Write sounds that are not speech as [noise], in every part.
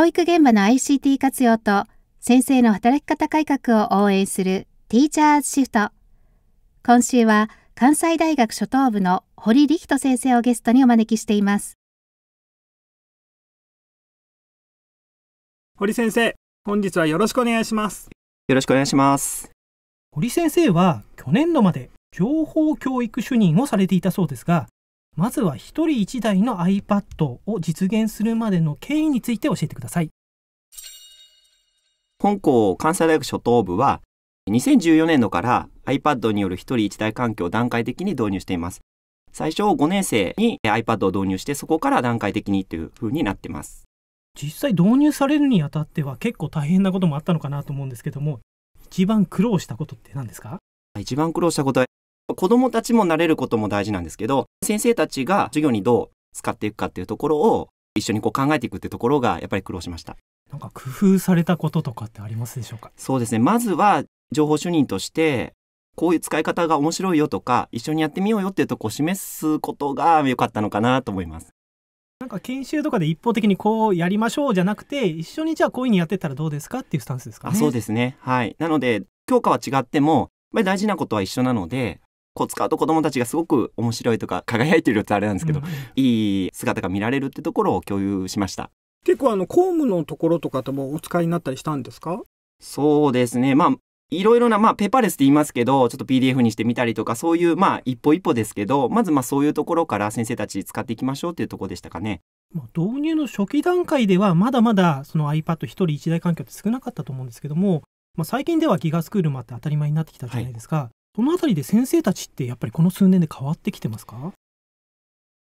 教育現場の ICT 活用と先生の働き方改革を応援するティーチャーズシフト。今週は関西大学初等部の堀力人先生をゲストにお招きしています。堀先生、本日はよろしくお願いします。よろしくお願いします。堀先生は去年度まで情報教育主任をされていたそうですが、まずは1人1台の iPad を実現するまでの経緯について教えてください。本校関西大学初等部は2014年度から iPad による1人1台環境を段階的に導入しています。最初5年生に iPad を導入してそこから段階的にという風になってます。実際導入されるにあたっては結構大変なこともあったのかなと思うんですけども一番苦労したことって何ですか一番苦労したことは子供たちも慣れることも大事なんですけど、先生たちが授業にどう使っていくかっていうところを一緒にこう考えていくってところがやっぱり苦労しました。なんか工夫されたこととかってありますでしょうかそうですね。まずは情報主任として、こういう使い方が面白いよとか、一緒にやってみようよっていうとこを示すことが良かったのかなと思います。なんか研修とかで一方的にこうやりましょうじゃなくて、一緒にじゃあこういうふうにやってたらどうですかっていうスタンスですかね。そうですね。はい。なので、教科は違っても、やっぱり大事なことは一緒なので、こツカーと子どもたちがすごく面白いとか輝いてるってあれなんですけど、うん、いい姿が見られるってところを共有しました。結構あの公務のところとかともお使いになったりしたんですかそうですね。まあいろいろな、まあ、ペーパーレスって言いますけど、ちょっと PDF にしてみたりとか、そういう、まあ、一歩一歩ですけど、まず、まあ、そういうところから先生たち使っていきましょうっていうところでしたかね。導入の初期段階では、まだまだ、その iPad 一人一台環境って少なかったと思うんですけども、まあ、最近ではギガスクールもあって当たり前になってきたじゃないですか。はこの辺りで先生たちってやっぱりこの数年で変わってきてますか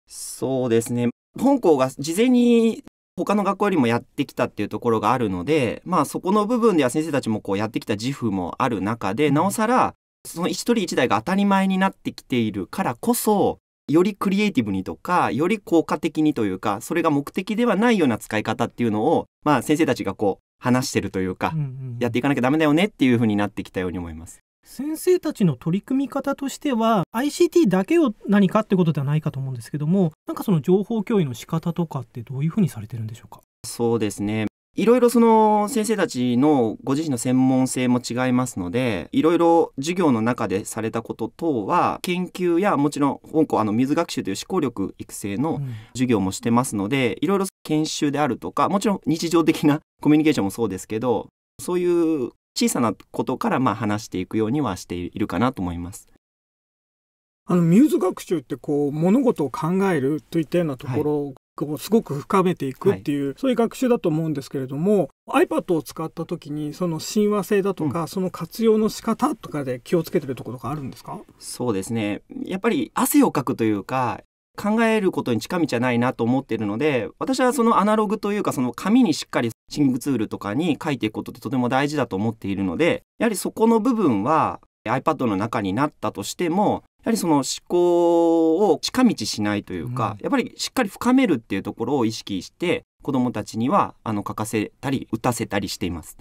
そうですね。本校が事前に他の学校よりもやってきたっていうところがあるので、まあそこの部分では先生たちもこうやってきた自負もある中で、なおさらその一人一台が当たり前になってきているからこそ、よりクリエイティブにとか、より効果的にというか、それが目的ではないような使い方っていうのを、まあ先生たちがこう話してるというか、うんうん、やっていかなきゃダメだよねっていうふうになってきたように思います。先生たちの取り組み方としては ICT だけを何かってことではないかと思うんですけどもなんかその情報共有の仕方とかってどういうふうにされてるんでしょうかそうですねいろいろその先生たちのご自身の専門性も違いますので、いろいろ授業の中でされたこと等は、研究やもちろん本校、あの、水学習という思考力育成の授業もしてますので、いろいろ研修であるとか、もちろん日常的なコミュニケーションもそうですけど、そういう小さなことからまあ話していくようにはしているかなと思います。あのミューズ学習ってこう物事を考えるといったようなところをこうすごく深めていくっていう、はい、そういう学習だと思うんですけれども iPad を使った時にその親和性だとか、うん、その活用の仕方とかで気をつけてるところがあるんですかそうですねやっぱり汗をかくというか考えることに近道ゃないなと思ってるので私はそのアナログというかその紙にしっかりシングツールとかに書いていくことってとても大事だと思っているのでやはりそこの部分は iPad の中になったとしてもやはりその思考を近道しないというか、うん、やっぱりしっかり深めるっていうところを意識して子どもたちにはあの書かせたり打たせたりしています。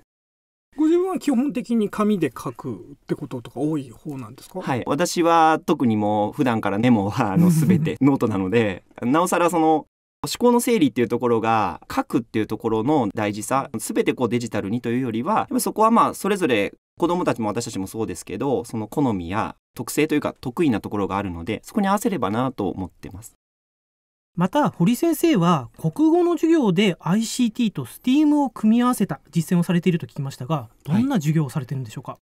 ご自分は基本的に紙で書くってこととか多い方なんですかはい私は特にもう普段からメモはあの全て [laughs] ノートなのでなおさらその思考の整理っていうところが書くっていうところの大事さ全てこうデジタルにというよりはそこはまあそれぞれ子どもたちも私たちもそうですけどその好みや特性というか得意なところがあるのでそこに合わせればなと思ってます。また堀先生は国語の授業で ICT と STEAM を組み合わせた実践をされていると聞きましたがどんな授業をされてるんでしょうか、はい、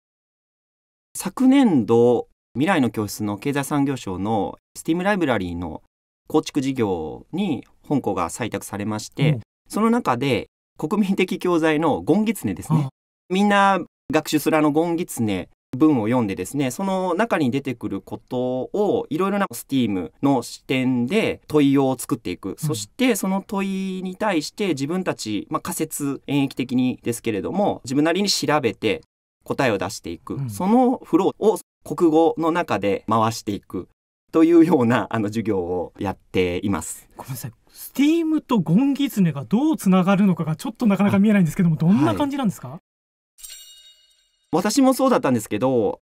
昨年度未来の教室の経済産業省の STEAM ライブラリーの構築事業に本校が採択されまして、うん、その中で国民的教材のゴンギツネですねみんな学習するあのゴンギツネ文を読んでですね、その中に出てくることをいろいろなスティームの視点で問いを作っていく。うん、そしてその問いに対して自分たち、まあ、仮説、演疫的にですけれども、自分なりに調べて答えを出していく。うん、そのフローを国語の中で回していく。というようなあの授業をやっています。ごめんなさい。スティームとゴンギツネがどうつながるのかがちょっとなかなか見えないんですけども、どんな感じなんですか、私もそうだったんですけど、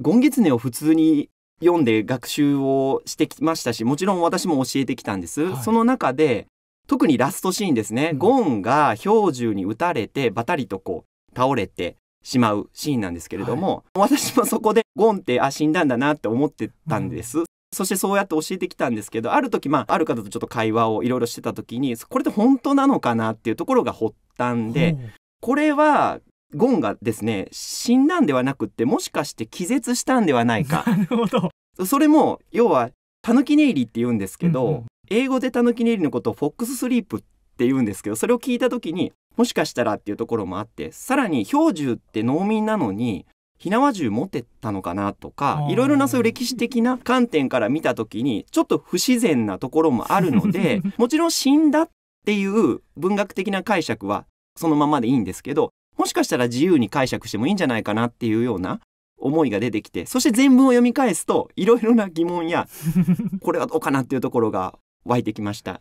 ゴンゲツネを普通に読んで学習をしてきましたし、もちろん私も教えてきたんです。はい、その中で、特にラストシーンですね、うん、ゴンが氷柱に打たれて、バタリとこう、倒れてしまうシーンなんですけれども、はい、私もそこでゴンって、あ、死んだんだなって思ってたんです。うん、そしてそうやって教えてきたんですけど、ある時、まあ、ある方とちょっと会話をいろいろしてた時に、これって本当なのかなっていうところが発端で、うんこれはゴンがですね死んだんではなくってもしかして気絶したんではないか [laughs] なるほどそれも要はタヌキネイリって言うんですけど、うんうん、英語でタヌキネイリのことをフォックススリープって言うんですけどそれを聞いた時にもしかしたらっていうところもあってさらに氷柱って農民なのに火縄銃持ってたのかなとかいろいろなそういう歴史的な観点から見た時にちょっと不自然なところもあるので [laughs] もちろん死んだっていう文学的な解釈はそのままでいいんですけどもしかしたら自由に解釈してもいいんじゃないかなっていうような思いが出てきて、そして全文を読み返すと、いろいろな疑問や、[laughs] これはどうかなっていうところが湧いてきました。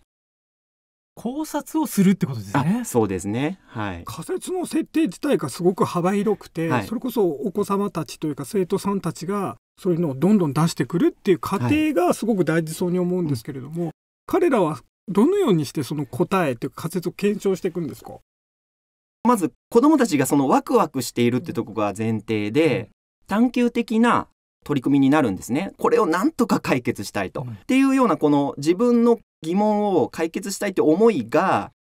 考察をするってことですね。そうですね。はい。仮説の設定自体がすごく幅広くて、はい、それこそお子様たちというか生徒さんたちがそういうのをどんどん出してくるっていう過程がすごく大事そうに思うんですけれども、はい、彼らはどのようにしてその答えというか仮説を検証していくんですかまず子どもたちがそのワクワクしているってとこが前提で、探究的な取り組みになるんですね。これをなんとか解決したいと。うん、っていうようなこの自分の疑問を解決したいって思いが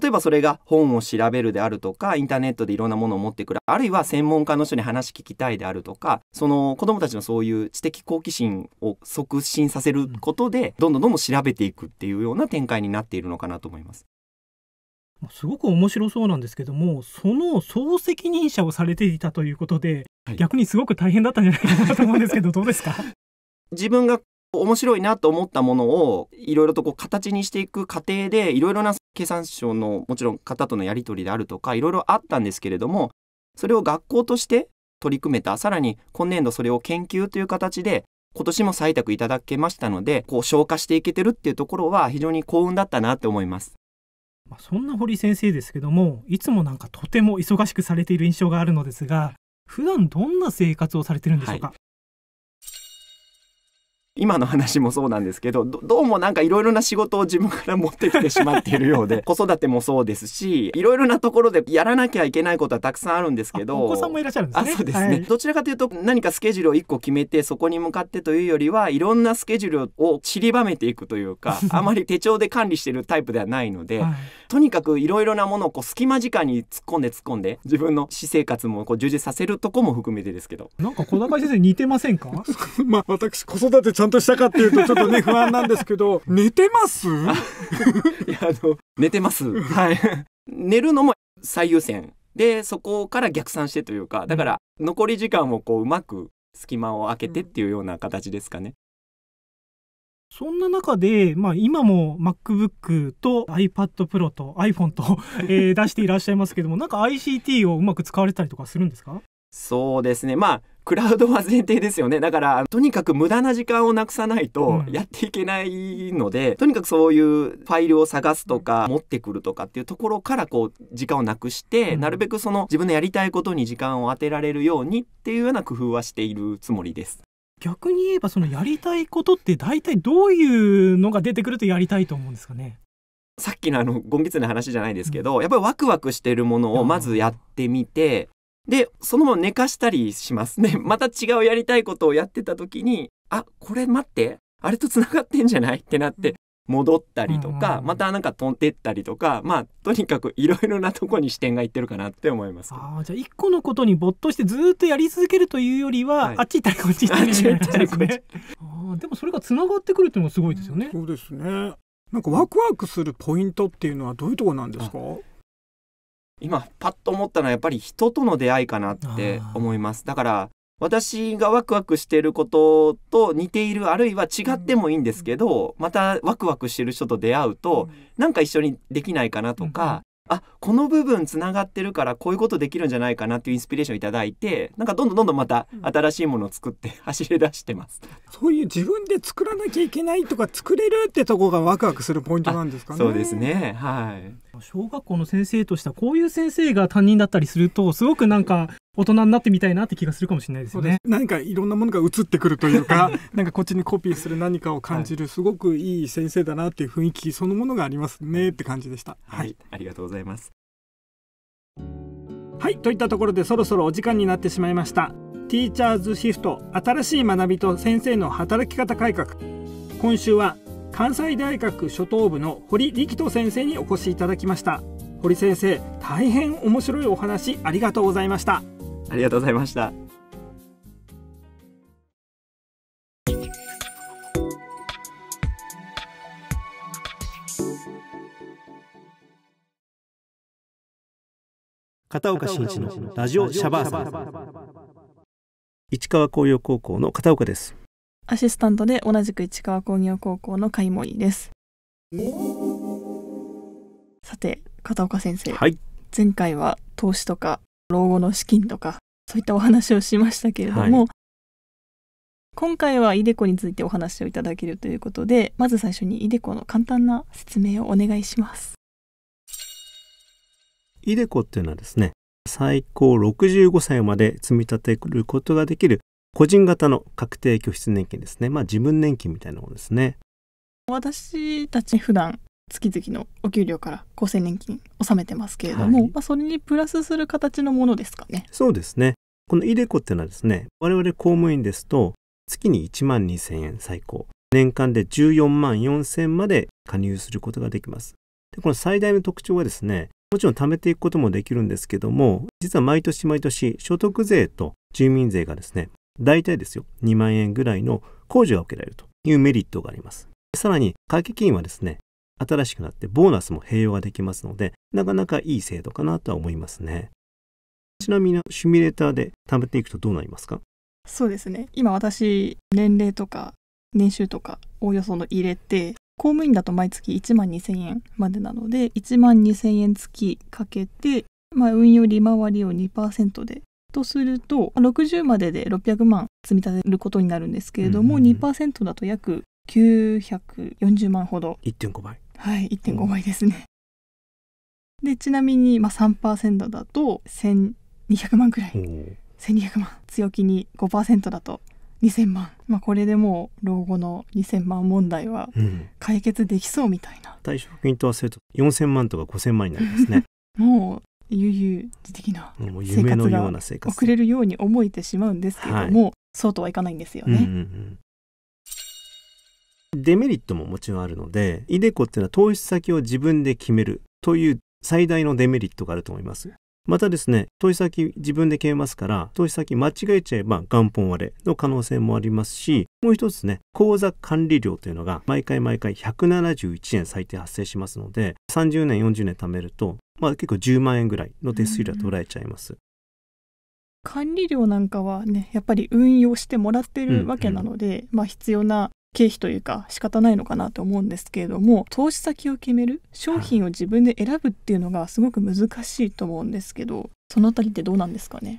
例えばそれが本を調べるであるとかインターネットでいろんなものを持ってくるあるいは専門家の人に話聞きたいであるとかその子どもたちのそういう知的好奇心を促進させることで、どんどんどんどん調べていくっていうような展開になっているのかなと思います。すごく面白そうなんですけどもその総責任者をされていたということで、はい、逆にすごく大変だったんじゃないかなと思うんですけど [laughs] どうですか自分が面白いなと思ったものをいろいろとこう形にしていく過程でいろいろな経産省のもちろん方とのやり取りであるとかいろいろあったんですけれどもそれを学校として取り組めたさらに今年度それを研究という形で今年も採択いただけましたのでこう消化していけてるっていうところは非常に幸運だったなって思います。まあ、そんな堀先生ですけどもいつもなんかとても忙しくされている印象があるのですが普段どんな生活をされてるんでしょうか、は今の話もそうなんですけどどうもなんかいろいろな仕事を自分から持ってきてしまっているようで [laughs] 子育てもそうですしいろいろなところでやらなきゃいけないことはたくさんあるんですけどお子さんもいらっしゃるんですね。そうですね、はい、どちらかというと何かスケジュールを1個決めてそこに向かってというよりはいろんなスケジュールを散りばめていくというか [laughs] あまり手帳で管理してるタイプではないので、はい、とにかくいろいろなものをこう隙間時間に突っ込んで突っ込んで自分の私生活もこう充実させるとこも含めてですけど。なんか小高先生似てませんか [laughs] まあ私子育てちゃんとしたかっていうとちょっとね [laughs] 不安なんですけど寝てますいやあの寝てますはい寝るのも最優先でそこから逆算してというかだから残り時間をこううまく隙間を空けてっていうような形ですかね。そんな中で、まあ、今も MacBook と iPad Pro と iPhone と [laughs] え出していらっしゃいますけどもなんか ICT をうまく使われたりとかするんですかそうですねまあクラウドは前提ですよねだからとにかく無駄な時間をなくさないとやっていけないので、うん、とにかくそういうファイルを探すとか持ってくるとかっていうところからこう時間をなくして、うん、なるべくその自分のやりたいことに時間を当てられるようにっていうような工夫はしているつもりです。逆に言えばそのやりたいことって大体どういうのが出てくるとやりたいと思うんですかねさっきのあのゴンギツネ話じゃないですけど、うん、やっぱりワクワクしてるものをまずやってみてでそのまま寝かしたりしますね [laughs] また違うやりたいことをやってた時にあこれ待ってあれと繋がってんじゃないってなって戻ったりとか、またなんか飛んでったりとかまあとにかくいろいろなとこに視点がいってるかなって思いますああ、じゃあ一個のことに没頭してずっとやり続けるというよりは、はい、あっち行ったりこっち行ったりあったいな感じで、ね、あでもそれが繋がってくるっていうのはすごいですよね、そうですねなんかワクワクするポイントっていうのはどういうところなんですか今パッと思ったのはやっぱり人との出会いかなって思いますだから私がワクワクしてることと似ているあるいは違ってもいいんですけど、またワクワクしてる人と出会うと、うなんか一緒にできないかなとか、うん、あこの部分つながってるからこういうことできるんじゃないかなっていうインスピレーションいただいてなんかどんどんどんどんまた新しいものを作って走り出してます、そういう自分で作らなきゃいけないとか作れるってとこがワクワクするポイントなんですかねそうですねはい小学校の先生としてはこういう先生が担任だったりするとすごくなんか大人になってみたいなって気がするかもしれないですよね。何かいろんなものが移ってくるというかなんかこっちにコピーする何かを感じる、すごくいい先生だなっていう雰囲気そのものがありますねって感じでした。はい、はい、ありがとうございます。はいといったところでそろそろお時間になってしまいました。ティーチャーズシフト新しい学びと先生の働き方改革今週は関西大学初等部の堀力人先生にお越しいただきました堀先生大変面白いお話ありがとうございましたありがとうございました片岡真一のラジオシャバーサ市川工業高校の片岡ですアシスタントで同じく市川工業高校の貝森です。さて片岡先生、はい、前回は投資とか老後の資金とかそういったお話をしましたけれども、はい、今回はイデコについてお話をいただけるということでまず最初にイデコの簡単な説明をお願いします。イデコっていうのはですね最高65歳まで積み立てることができる個人型の確定拠出年金ですね、まあ、自分年金みたいなものですね私たち普段月々のお給料から厚生年金納めてますけれども、はい、まあ、それにプラスする形のものですかねそうですねこのイデコっていうのはですね我々公務員ですと月に1万2000円最高年間で14万4000まで加入することができますこの最大の特徴はですねもちろん貯めていくこともできるんですけども実は毎年毎年所得税と住民税がですね大体ですよ、2万円ぐらいの控除が受けられるというメリットがあります。さらに、会計金はですね、新しくなってボーナスも併用ができますので、なかなかいい制度かなとは思いますね。ちなみに、シミュレーターで貯めていくとどうなりますかそうですね。今私、年齢とか年収とかおおよその入れて、公務員だと毎月1万2000円までなので、1万2000円月かけて、まあ、運用利回りを2%でとすると60までで600万積み立てることになるんですけれども、うんうん、2%だと約940万ほど1.5倍はい1.5倍ですね、うん、でちなみに、まあ3、だと1200万くらい1200万強気に5%だと2000万、まあ、これでもう老後の2000万問題は解決できそうみたいな、うん、退職金と合わせると4000万とか5000万になりますね [laughs] も悠々自適な生活が送れるように思えてしまうんですけれども、はい、そうとはいかないんですよね。うんうんうんデメリットももちろんあるので、イデコっていうのは投資先を自分で決めるという最大のデメリットがあると思います。またですね、投資先自分で決めますから、投資先間違えちゃえば元本割れの可能性もありますし、もう一つね、口座管理料というのが毎回毎回171円最低発生しますので、30年、40年貯めるとまあ、結構10万円ぐらいの手数料は取られちゃいます。うん、管理料なんかはねやっぱり運用してもらってるわけなので、うんうん、まあ、必要な経費というか仕方ないのかなと思うんですけれども投資先を決める商品を自分で選ぶっていうのがすごく難しいと思うんですけど、はい、そのあたりってどうなんですかね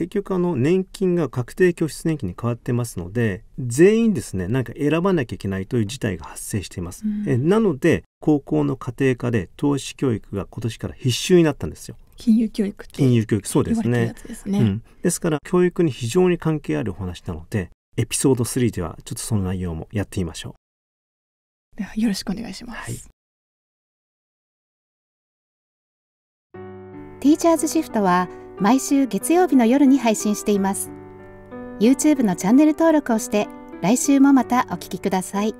結局あの年金が確定拠出年金に変わってますので全員ですね何か選ばなきゃいけないという事態が発生しています、うん、えなので高校の家庭科で投資教育が今年から必修になったんですよ金融教育金融教育そうですねですね、うん、ですから教育に非常に関係あるお話なのでエピソード3ではちょっとその内容もやってみましょうではよろしくお願いします、はい、ティーチャーズシフトは毎週月曜日の夜に配信しています YouTube のチャンネル登録をして来週もまたお聞きください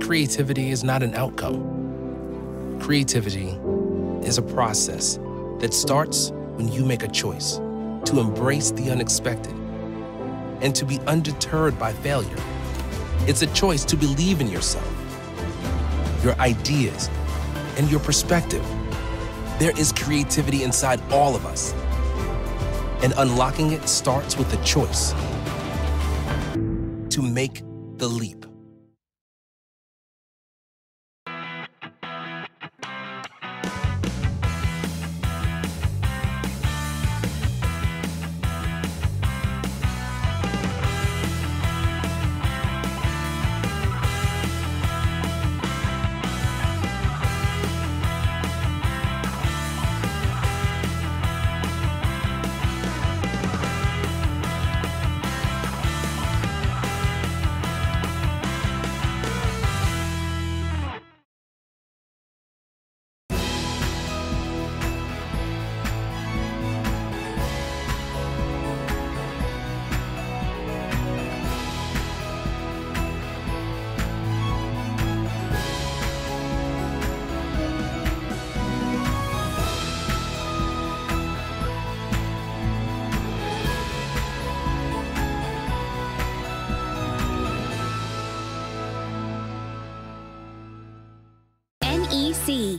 Creativity is not an outcome creativity is a process that starts when you make a choice to embrace the unexpected and to be undeterred by failure. It's a choice to believe in yourself your ideas, and your perspective. There is creativity inside all of us, and unlocking it starts with a choice to make the leap. see.